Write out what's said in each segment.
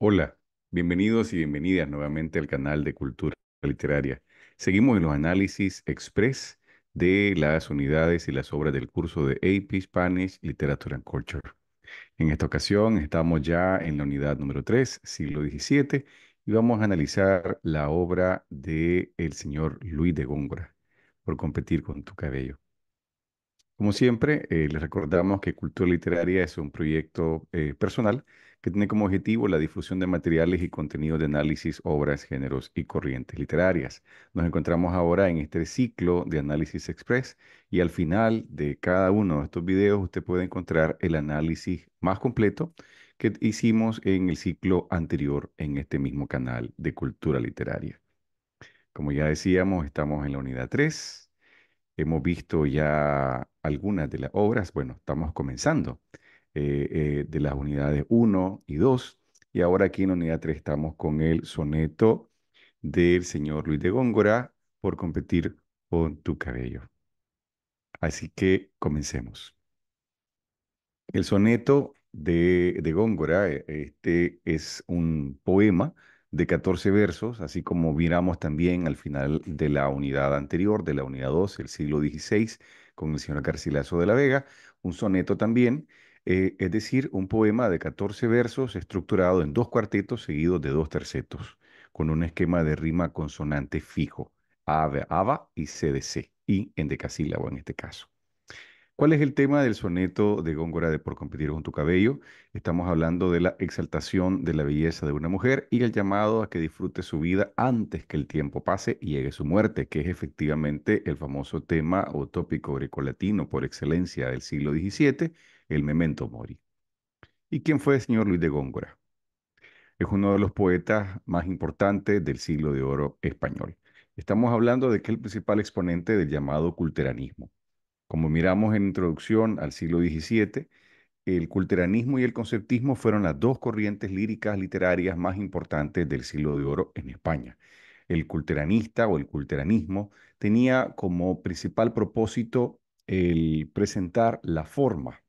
Hola, bienvenidos y bienvenidas nuevamente al canal de Cultura Literaria. Seguimos en los análisis express de las unidades y las obras del curso de AP Spanish Literature and Culture. En esta ocasión estamos ya en la unidad número 3, siglo XVII, y vamos a analizar la obra de el señor Luis de Góngora, por competir con tu cabello. Como siempre, eh, les recordamos que Cultura Literaria es un proyecto eh, personal que tiene como objetivo la difusión de materiales y contenidos de análisis, obras, géneros y corrientes literarias. Nos encontramos ahora en este ciclo de Análisis Express y al final de cada uno de estos videos usted puede encontrar el análisis más completo que hicimos en el ciclo anterior en este mismo canal de Cultura Literaria. Como ya decíamos, estamos en la unidad 3. Hemos visto ya algunas de las obras, bueno, estamos comenzando eh, eh, de las unidades 1 y 2. Y ahora aquí en unidad 3 estamos con el soneto del señor Luis de Góngora por competir con tu cabello. Así que comencemos. El soneto de, de Góngora, eh, este es un poema de 14 versos, así como miramos también al final de la unidad anterior, de la unidad 2, el siglo XVI, con el señor Garcilaso de la Vega, un soneto también eh, es decir, un poema de 14 versos estructurado en dos cuartetos seguidos de dos tercetos, con un esquema de rima consonante fijo, ABA, y CDC, y en decasílabo en este caso. ¿Cuál es el tema del soneto de Góngora de Por competir con tu cabello? Estamos hablando de la exaltación de la belleza de una mujer y el llamado a que disfrute su vida antes que el tiempo pase y llegue su muerte, que es efectivamente el famoso tema o tópico grecolatino por excelencia del siglo XVII, el memento mori. ¿Y quién fue el señor Luis de Góngora? Es uno de los poetas más importantes del siglo de oro español. Estamos hablando de que es el principal exponente del llamado culteranismo como miramos en introducción al siglo XVII, el culteranismo y el conceptismo fueron las dos corrientes líricas literarias más importantes del siglo de oro en España. El culteranista o el culteranismo tenía como principal propósito el presentar la forma,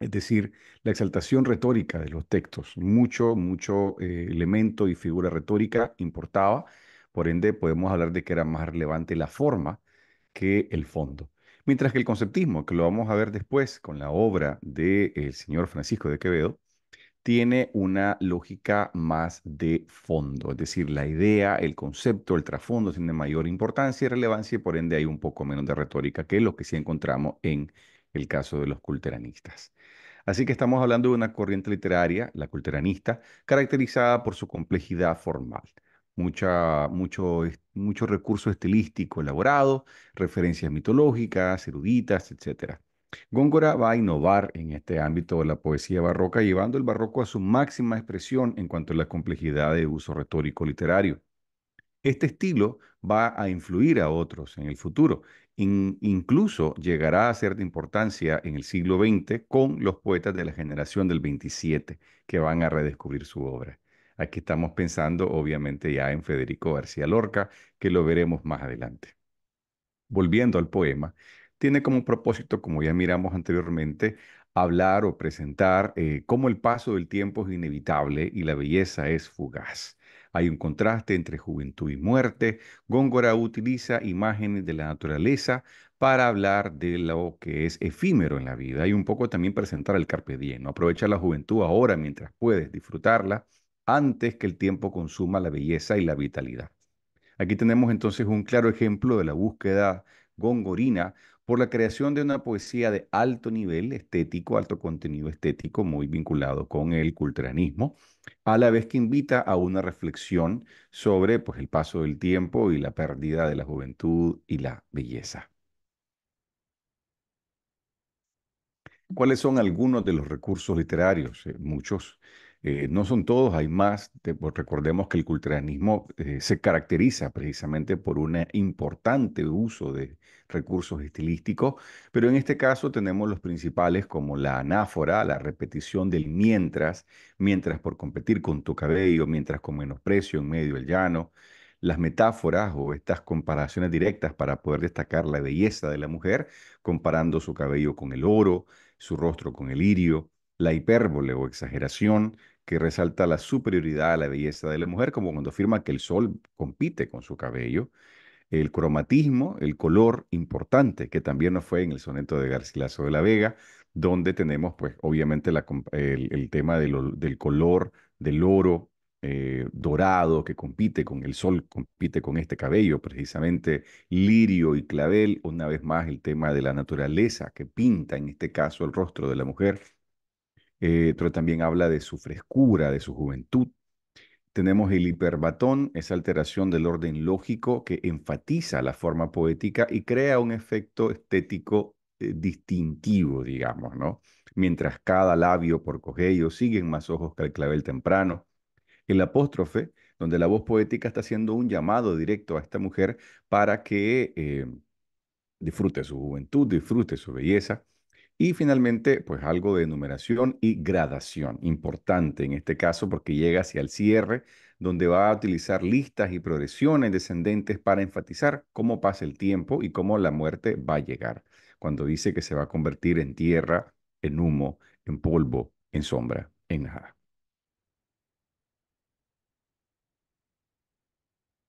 es decir, la exaltación retórica de los textos. Mucho, mucho eh, elemento y figura retórica importaba, por ende podemos hablar de que era más relevante la forma que el fondo. Mientras que el conceptismo, que lo vamos a ver después con la obra del eh, señor Francisco de Quevedo, tiene una lógica más de fondo, es decir, la idea, el concepto, el trasfondo tiene mayor importancia y relevancia y por ende hay un poco menos de retórica que lo que sí encontramos en el caso de los culteranistas. Así que estamos hablando de una corriente literaria, la culteranista, caracterizada por su complejidad formal mucha, mucho, mucho recurso estilístico elaborado, referencias mitológicas, eruditas, etc. Góngora va a innovar en este ámbito de la poesía barroca, llevando el barroco a su máxima expresión en cuanto a la complejidad de uso retórico literario. Este estilo va a influir a otros en el futuro. incluso llegará a ser de importancia en el siglo XX con los poetas de la generación del 27 que van a redescubrir su obra. Aquí estamos pensando obviamente ya en Federico García Lorca, que lo veremos más adelante. Volviendo al poema, tiene como propósito, como ya miramos anteriormente, hablar o presentar eh, cómo el paso del tiempo es inevitable y la belleza es fugaz. Hay un contraste entre juventud y muerte. Góngora utiliza imágenes de la naturaleza para hablar de lo que es efímero en la vida y un poco también presentar el carpe diem. Aprovecha la juventud ahora mientras puedes disfrutarla antes que el tiempo consuma la belleza y la vitalidad. Aquí tenemos entonces un claro ejemplo de la búsqueda gongorina por la creación de una poesía de alto nivel estético, alto contenido estético, muy vinculado con el culturanismo, a la vez que invita a una reflexión sobre pues, el paso del tiempo y la pérdida de la juventud y la belleza. ¿Cuáles son algunos de los recursos literarios? Eh, muchos eh, no son todos, hay más. Pues, recordemos que el culturalismo eh, se caracteriza precisamente por un importante uso de recursos estilísticos, pero en este caso tenemos los principales como la anáfora, la repetición del mientras, mientras por competir con tu cabello, mientras con menosprecio en medio del llano, las metáforas o estas comparaciones directas para poder destacar la belleza de la mujer, comparando su cabello con el oro, su rostro con el lirio, la hipérbole o exageración, que resalta la superioridad a la belleza de la mujer, como cuando afirma que el sol compite con su cabello, el cromatismo, el color importante, que también nos fue en el soneto de Garcilaso de la Vega, donde tenemos, pues, obviamente el, tema del, color del oro eh, dorado que compite con el sol, compite con este cabello, precisamente lirio y clavel, una vez más el tema de la naturaleza que pinta en este caso el rostro de la mujer eh, también habla de su frescura, de su juventud. Tenemos el hiperbatón, esa alteración del orden lógico que enfatiza la forma poética y crea un efecto estético eh, distintivo, digamos, ¿no? Mientras cada labio por cogello siguen más ojos que el clavel temprano. El apóstrofe, donde la voz poética está haciendo un llamado directo a esta mujer para que eh, disfrute su juventud, disfrute su belleza. Y finalmente, pues algo de enumeración y gradación, importante en este caso porque llega hacia el cierre, donde va a utilizar listas y progresiones descendentes para enfatizar cómo pasa el tiempo y cómo la muerte va a llegar, cuando dice que se va a convertir en tierra, en humo, en polvo, en sombra, en nada.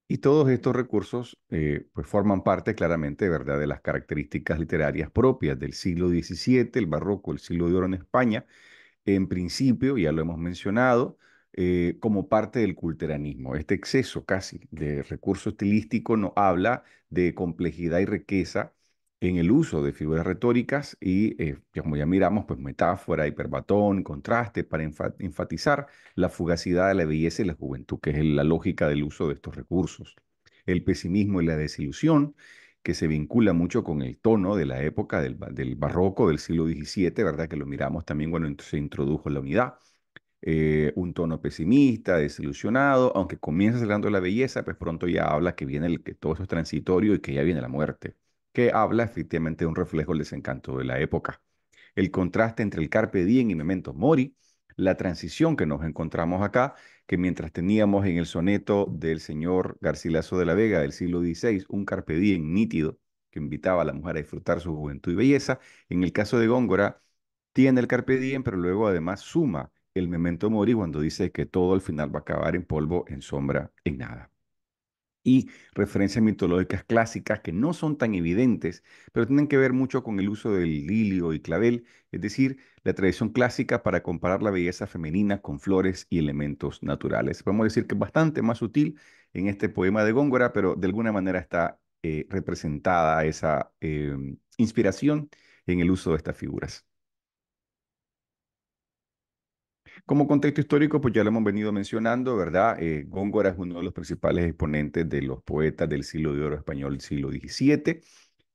Y todos estos recursos eh, pues forman parte claramente ¿verdad? de las características literarias propias del siglo XVII, el barroco, el siglo de oro en España, en principio, ya lo hemos mencionado, eh, como parte del culteranismo. Este exceso casi de recurso estilístico nos habla de complejidad y riqueza en el uso de figuras retóricas y, eh, como ya miramos, pues metáfora, hiperbatón, contraste, para enfatizar la fugacidad de la belleza y la juventud, que es la lógica del uso de estos recursos. El pesimismo y la desilusión, que se vincula mucho con el tono de la época del, barroco del siglo XVII, ¿verdad? Que lo miramos también cuando se introdujo la unidad. Eh, un tono pesimista, desilusionado, aunque comienza hablando la belleza, pues pronto ya habla que viene el, que todo eso es transitorio y que ya viene la muerte que habla efectivamente de un reflejo del desencanto de la época. El contraste entre el Carpe Diem y Memento Mori, la transición que nos encontramos acá, que mientras teníamos en el soneto del señor Garcilaso de la Vega del siglo XVI un Carpe Diem nítido que invitaba a la mujer a disfrutar su juventud y belleza, en el caso de Góngora tiene el Carpe Diem, pero luego además suma el Memento Mori cuando dice que todo al final va a acabar en polvo, en sombra, en nada y referencias mitológicas clásicas que no son tan evidentes, pero tienen que ver mucho con el uso del lilio y clavel, es decir, la tradición clásica para comparar la belleza femenina con flores y elementos naturales. Podemos decir que es bastante más sutil en este poema de Góngora, pero de alguna manera está eh, representada esa em, inspiración en el uso de estas figuras. Como contexto histórico, pues ya lo hemos venido mencionando, ¿verdad? Eh, Góngora es uno de los principales exponentes de los poetas del siglo de oro español, siglo XVII,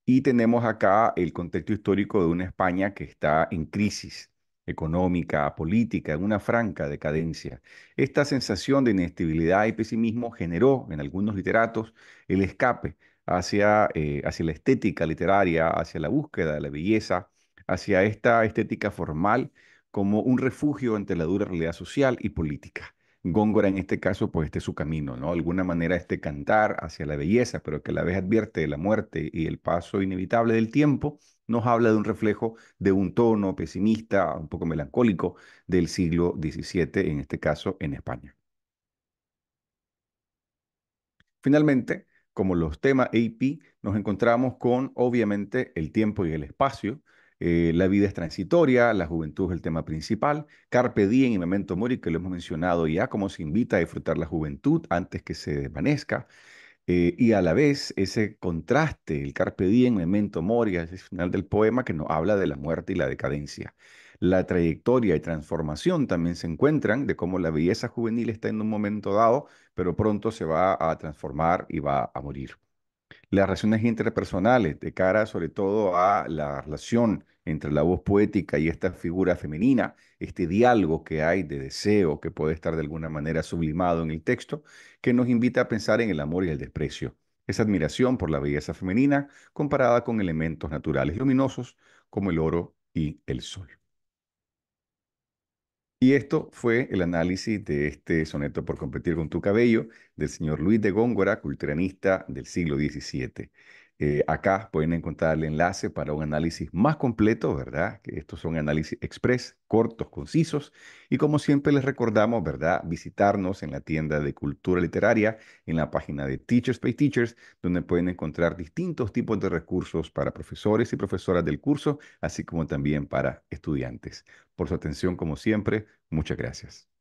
y tenemos acá el contexto histórico de una España que está en crisis económica, política, en una franca decadencia. Esta sensación de inestabilidad y pesimismo generó en algunos literatos el escape hacia, eh, hacia la estética literaria, hacia la búsqueda de la belleza, hacia esta estética formal como un refugio ante la dura realidad social y política. Góngora en este caso, pues este es su camino, ¿no? De alguna manera este cantar hacia la belleza, pero que a la vez advierte de la muerte y el paso inevitable del tiempo, nos habla de un reflejo de un tono pesimista, un poco melancólico del siglo XVII, en este caso en España. Finalmente, como los temas AP, nos encontramos con obviamente el tiempo y el espacio, eh, la vida es transitoria, la juventud es el tema principal. Carpe diem y memento mori, que lo hemos mencionado ya, cómo se invita a disfrutar la juventud antes que se desvanezca. Eh, y a la vez ese contraste, el carpe diem, memento mori, es el final del poema que nos habla de la muerte y la decadencia. La trayectoria y transformación también se encuentran de cómo la belleza juvenil está en un momento dado, pero pronto se va a transformar y va a morir las relaciones interpersonales de cara sobre todo a la relación entre la voz poética y esta figura femenina, este diálogo que hay de deseo que puede estar de alguna manera sublimado en el texto, que nos invita a pensar en el amor y el desprecio, esa admiración por la belleza femenina comparada con elementos naturales y luminosos como el oro y el sol. Y esto fue el análisis de este soneto por competir con tu cabello del señor Luis de Góngora, culturanista del siglo XVII. Eh, acá pueden encontrar el enlace para un análisis más completo, ¿verdad? Que estos son análisis express, cortos, concisos. Y como siempre les recordamos, ¿verdad? Visitarnos en la tienda de cultura literaria, en la página de Teachers Pay Teachers, donde pueden encontrar distintos tipos de recursos para profesores y profesoras del curso, así como también para estudiantes. Por su atención, como siempre, muchas gracias.